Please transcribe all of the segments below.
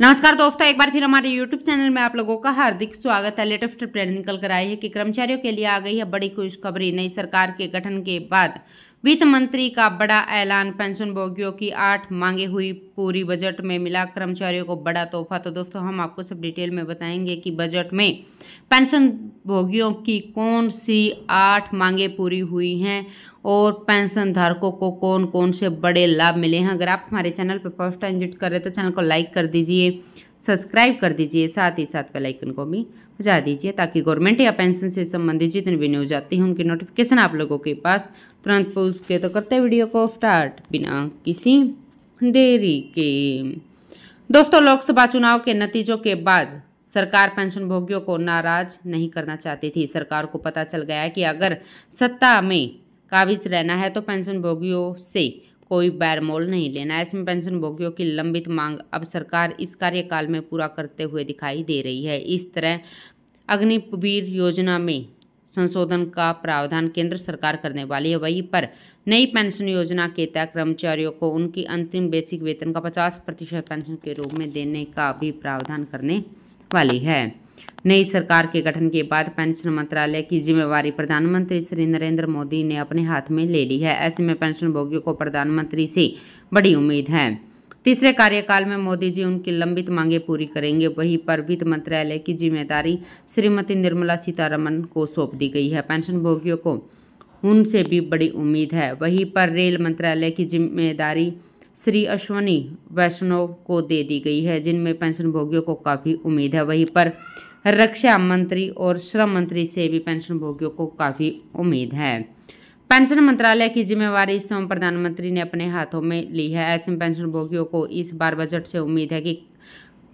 नमस्कार दोस्तों एक बार फिर हमारे YouTube चैनल में आप लोगों का हार्दिक स्वागत है लेटेस्ट ट्रेंड निकल कर आई है कि कर्मचारियों के लिए आ गई है बड़ी खुशखबरी नई सरकार के गठन के बाद वित्त मंत्री का बड़ा ऐलान पेंशन भोगियों की आठ मांगे हुई पूरी बजट में मिला कर्मचारियों को बड़ा तोहफा तो दोस्तों हम आपको सब डिटेल में बताएंगे कि बजट में पेंशन भोगियों की कौन सी आठ मांगे पूरी हुई हैं और पेंशन धारकों को कौन कौन से बड़े लाभ मिले हैं अगर आप हमारे चैनल पर फर्स्ट टाइम विजिट कर रहे तो चैनल को लाइक कर दीजिए सब्सक्राइब कर दीजिए साथ ही साथ बेलाइकन को भी बजा दीजिए ताकि गवर्नमेंट या पेंशन से संबंधित जितनी भी न्यूज आती है उनकी नोटिफिकेशन आप लोगों के पास तुरंत पहुँच के तो करते वीडियो को स्टार्ट बिना किसी देरी के दोस्तों लोकसभा चुनाव के नतीजों के बाद सरकार पेंशन भोगियों को नाराज नहीं करना चाहती थी सरकार को पता चल गया कि अगर सत्ता में काबिज रहना है तो पेंशन भोगियों से कोई बैरमोल नहीं लेना ऐसे में पेंशन भोगियों की लंबित मांग अब सरकार इस कार्यकाल में पूरा करते हुए दिखाई दे रही है इस तरह अग्निवीर योजना में संशोधन का प्रावधान केंद्र सरकार करने वाली है वहीं पर नई पेंशन योजना के तहत कर्मचारियों को उनकी अंतिम बेसिक वेतन का 50 प्रतिशत पेंशन के रूप में देने का भी प्रावधान करने वाली है नई सरकार के गठन के बाद पेंशन मंत्रालय की जिम्मेवारी प्रधानमंत्री श्री नरेंद्र मोदी ने अपने हाथ में ले ली है ऐसे में पेंशन भोगियों को प्रधानमंत्री से बड़ी उम्मीद है तीसरे कार्यकाल में मोदी जी उनकी लंबित मांगे पूरी करेंगे वहीं पर वित्त मंत्रालय की जिम्मेदारी श्रीमती निर्मला सीतारमन को सौंप दी गई है पेंशन भोगियों को उनसे भी बड़ी उम्मीद है वहीं पर रेल मंत्रालय की जिम्मेदारी श्री अश्वनी वैष्णव को दे दी गई है जिनमें पेंशन भोगियों को काफ़ी उम्मीद है वहीं पर रक्षा मंत्री और श्रम मंत्री से भी पेंशनभोगियों को काफ़ी उम्मीद है पेंशन मंत्रालय की जिम्मेवारी इस समय प्रधानमंत्री ने अपने हाथों में ली है ऐसे में पेंशनभोगियों को इस बार बजट से उम्मीद है कि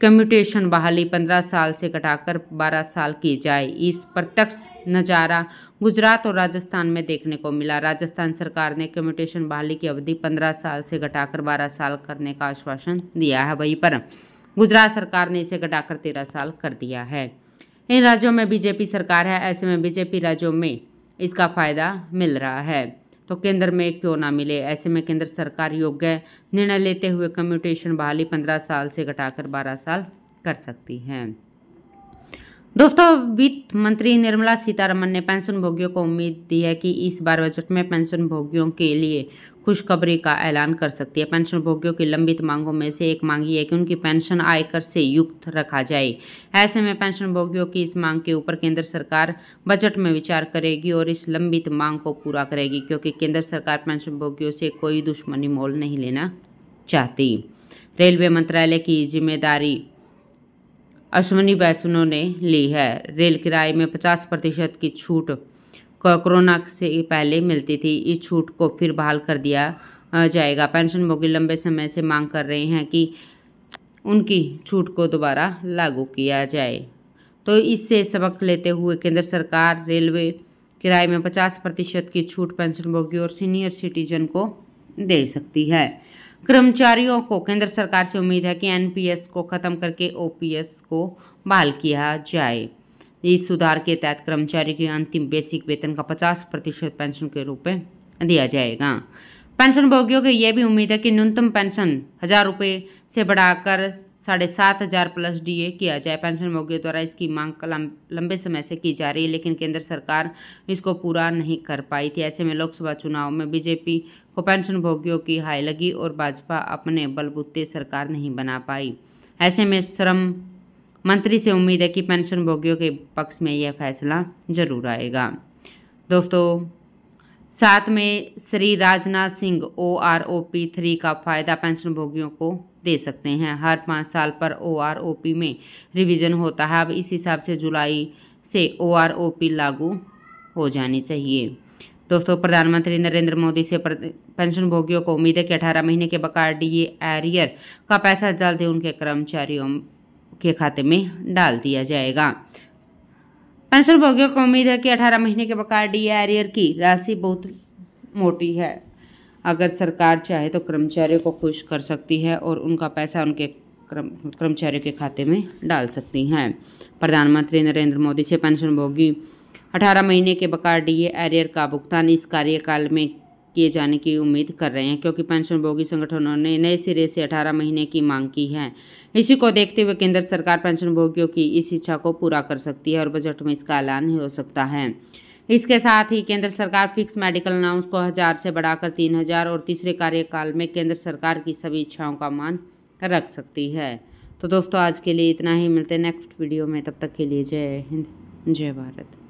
कम्यूटेशन बहाली पंद्रह साल से घटाकर बारह साल की जाए इस प्रत्यक्ष नज़ारा गुजरात और राजस्थान में देखने को मिला राजस्थान सरकार ने कम्यूटेशन बहाली की अवधि पंद्रह साल से घटाकर बारह साल करने का आश्वासन दिया है वहीं पर गुजरात सरकार ने इसे घटाकर तेरह साल कर दिया है इन राज्यों में बीजेपी सरकार है ऐसे में बीजेपी राज्यों में इसका फ़ायदा मिल रहा है तो केंद्र में क्यों ना मिले ऐसे में केंद्र सरकार योग्य निर्णय लेते हुए कम्यूटेशन बहाली पंद्रह साल से घटाकर बारह साल कर सकती है दोस्तों वित्त मंत्री निर्मला सीतारमन ने पेंशन भोगियों को उम्मीद दी है कि इस बार बजट में पेंशन भोगियों के लिए खुशखबरी का ऐलान कर सकती है पेंशन भोगियों की लंबित मांगों में से एक मांग ये है कि उनकी पेंशन आयकर से युक्त रखा जाए ऐसे में पेंशन भोगियों की इस मांग के ऊपर केंद्र सरकार बजट में विचार करेगी और इस लंबित मांग को पूरा करेगी क्योंकि केंद्र सरकार पेंशन भोगियों से कोई दुश्मनी मोल नहीं लेना चाहती रेलवे मंत्रालय की जिम्मेदारी अश्वनी वैष्णो ने ली है रेल किराए में 50 प्रतिशत की छूट कोरोना से पहले मिलती थी इस छूट को फिर बहाल कर दिया जाएगा पेंशन भोगी लंबे समय से मांग कर रहे हैं कि उनकी छूट को दोबारा लागू किया जाए तो इससे सबक लेते हुए केंद्र सरकार रेलवे किराए में 50 प्रतिशत की छूट पेंशनभोगी और सीनियर सिटीजन को दे सकती है कर्मचारियों को केंद्र सरकार से उम्मीद है कि एनपीएस को ख़त्म करके ओपीएस को बहाल किया जाए इस सुधार के तहत कर्मचारी के अंतिम बेसिक वेतन का 50 प्रतिशत पेंशन के रूप में दिया जाएगा पेंशन भोगियों को यह भी उम्मीद है कि न्यूनतम पेंशन हज़ार रुपये से बढ़ाकर साढ़े सात हज़ार प्लस डीए किया जाए पेंशनभोगियों द्वारा इसकी मांग लंबे समय से की जा रही है लेकिन केंद्र सरकार इसको पूरा नहीं कर पाई थी ऐसे में लोकसभा चुनाव में बीजेपी को पेंशनभोगियों की हाई लगी और भाजपा अपने बलबूते सरकार नहीं बना पाई ऐसे में श्रम मंत्री से उम्मीद है कि पेंशनभोगियों के पक्ष में यह फैसला जरूर आएगा दोस्तों साथ में Shri Rajnath Singh O R O P three का फायदा पेंशनभोगियों को दे सकते हैं हर पाँच साल पर ओ आर ओ पी में रिवीजन होता है अब इस हिसाब से जुलाई से ओ आर ओ पी लागू हो जानी चाहिए दोस्तों प्रधानमंत्री नरेंद्र मोदी से पेंशनभोगियों को उम्मीद है कि अठारह महीने के बकाया डीए एरियर का पैसा जल्द ही उनके कर्मचारियों के खाते में डाल दिया जाएगा पेंशन भोगियों को उम्मीद है कि 18 महीने के बकाया डी एरियर की राशि बहुत मोटी है अगर सरकार चाहे तो कर्मचारियों को खुश कर सकती है और उनका पैसा उनके कर्मचारियों के खाते में डाल सकती हैं प्रधानमंत्री नरेंद्र मोदी से पेंशन भोगी 18 महीने के बकाया डी एरियर का भुगतान इस कार्यकाल में किए जाने की उम्मीद कर रहे हैं क्योंकि पेंशनभोगी संगठनों ने नए सिरे से 18 महीने की मांग की है इसी को देखते हुए केंद्र सरकार पेंशनभोगियों की इस इच्छा को पूरा कर सकती है और बजट में इसका ऐलान हो सकता है इसके साथ ही केंद्र सरकार फिक्स मेडिकल अलाउंस को हज़ार से बढ़ाकर तीन हज़ार और तीसरे कार्यकाल में केंद्र सरकार की सभी इच्छाओं का मान रख सकती है तो दोस्तों आज के लिए इतना ही मिलते हैं नेक्स्ट वीडियो में तब तक के लिए जय हिंद जय भारत